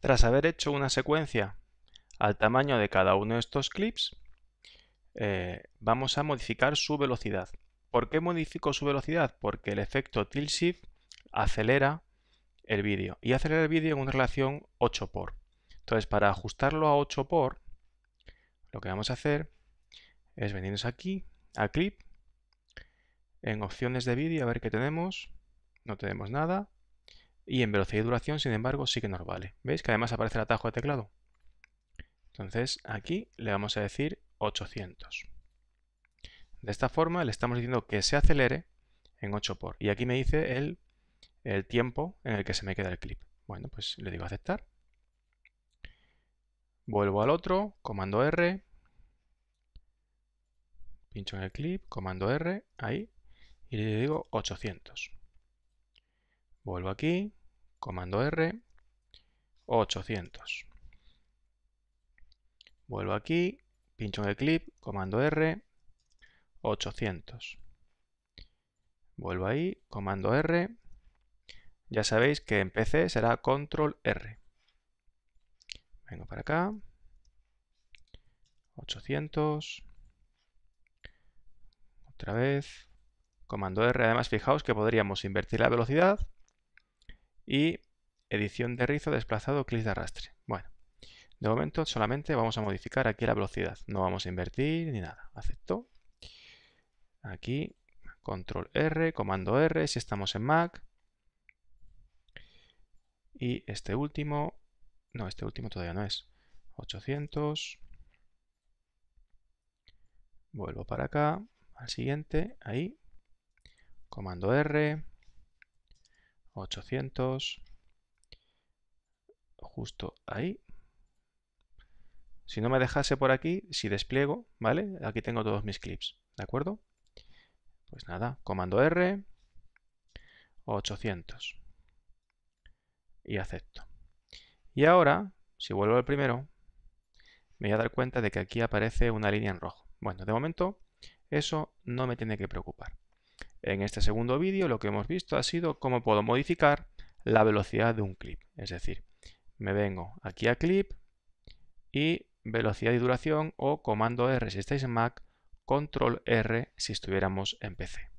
Tras haber hecho una secuencia al tamaño de cada uno de estos clips, eh, vamos a modificar su velocidad. ¿Por qué modifico su velocidad? Porque el efecto tilt shift acelera el vídeo y acelera el vídeo en una relación 8 por. Entonces, para ajustarlo a 8 por, lo que vamos a hacer es venirnos aquí a clip, en opciones de vídeo, a ver qué tenemos. No tenemos nada. Y en velocidad y duración, sin embargo, sí que nos vale. ¿Veis que además aparece el atajo de teclado? Entonces aquí le vamos a decir 800. De esta forma le estamos diciendo que se acelere en 8 por. Y aquí me dice el, el tiempo en el que se me queda el clip. Bueno, pues le digo aceptar. Vuelvo al otro, comando R, pincho en el clip, comando R, ahí, y le digo 800. Vuelvo aquí, comando R, 800. Vuelvo aquí, pincho en el clip, comando R, 800. Vuelvo ahí, comando R. Ya sabéis que en PC será control R. Vengo para acá, 800. Otra vez, comando R. Además, fijaos que podríamos invertir la velocidad y edición de rizo desplazado, clic de arrastre. Bueno, de momento solamente vamos a modificar aquí la velocidad, no vamos a invertir ni nada. Acepto. Aquí, control R, comando R, si estamos en Mac. Y este último, no, este último todavía no es, 800. Vuelvo para acá, al siguiente, ahí. Comando R, 800, justo ahí. Si no me dejase por aquí, si despliego, ¿vale? Aquí tengo todos mis clips, ¿de acuerdo? Pues nada, comando R, 800. Y acepto. Y ahora, si vuelvo al primero, me voy a dar cuenta de que aquí aparece una línea en rojo. Bueno, de momento, eso no me tiene que preocupar. En este segundo vídeo lo que hemos visto ha sido cómo puedo modificar la velocidad de un clip. Es decir, me vengo aquí a clip y velocidad y duración o comando R si estáis en Mac, control R si estuviéramos en PC.